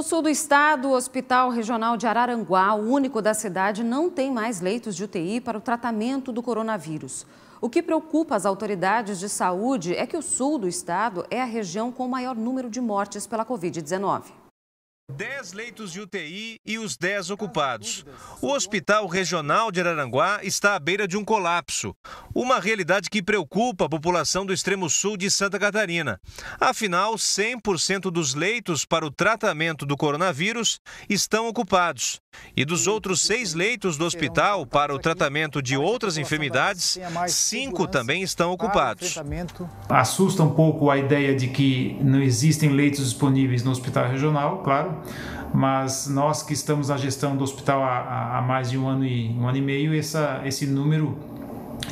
No sul do estado, o Hospital Regional de Araranguá, o único da cidade, não tem mais leitos de UTI para o tratamento do coronavírus. O que preocupa as autoridades de saúde é que o sul do estado é a região com o maior número de mortes pela Covid-19. 10 leitos de UTI e os 10 ocupados. O Hospital Regional de Araranguá está à beira de um colapso, uma realidade que preocupa a população do extremo sul de Santa Catarina. Afinal, 100% dos leitos para o tratamento do coronavírus estão ocupados. E dos outros seis leitos do hospital para o tratamento de outras enfermidades, cinco também estão ocupados. Assusta um pouco a ideia de que não existem leitos disponíveis no hospital regional, claro, mas nós que estamos na gestão do hospital há, há mais de um ano e, um ano e meio, essa, esse número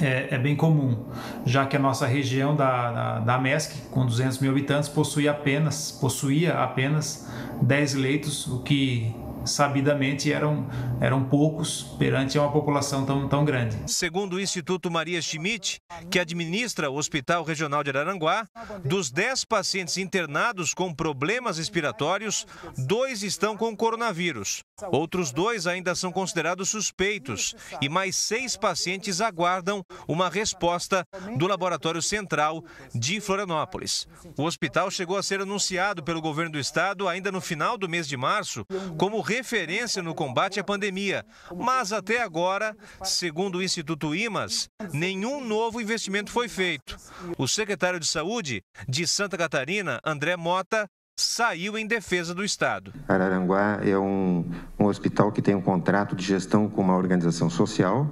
é, é, bem comum, já que a nossa região da, da, da MESC, com 200 mil habitantes, possuía apenas, possuía apenas 10 leitos, o que sabidamente eram, eram poucos perante uma população tão, tão grande. Segundo o Instituto Maria Schmidt, que administra o Hospital Regional de Araranguá, dos 10 pacientes internados com problemas respiratórios, dois estão com coronavírus. Outros dois ainda são considerados suspeitos e mais seis pacientes aguardam uma resposta do Laboratório Central de Florianópolis. O hospital chegou a ser anunciado pelo governo do estado ainda no final do mês de março como referência no combate à pandemia. Mas até agora, segundo o Instituto IMAS, nenhum novo investimento foi feito. O secretário de Saúde de Santa Catarina, André Mota, saiu em defesa do Estado. Araranguá é um, um hospital que tem um contrato de gestão com uma organização social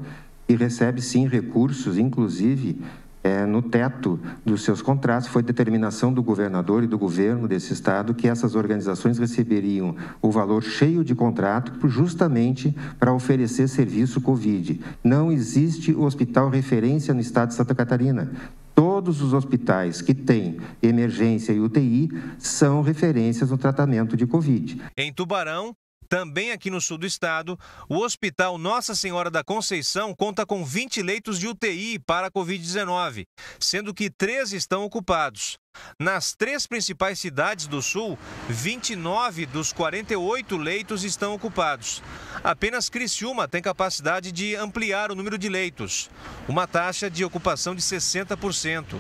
e recebe sim recursos, inclusive é, no teto dos seus contratos, foi determinação do governador e do governo desse estado que essas organizações receberiam o valor cheio de contrato justamente para oferecer serviço Covid. Não existe hospital referência no estado de Santa Catarina. Todos os hospitais que têm emergência e UTI são referências no tratamento de Covid. Em Tubarão, também aqui no sul do estado, o Hospital Nossa Senhora da Conceição conta com 20 leitos de UTI para a Covid-19, sendo que três estão ocupados. Nas três principais cidades do sul, 29 dos 48 leitos estão ocupados. Apenas Criciúma tem capacidade de ampliar o número de leitos, uma taxa de ocupação de 60%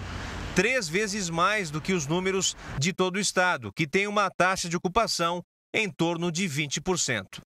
três vezes mais do que os números de todo o estado, que tem uma taxa de ocupação em torno de 20%.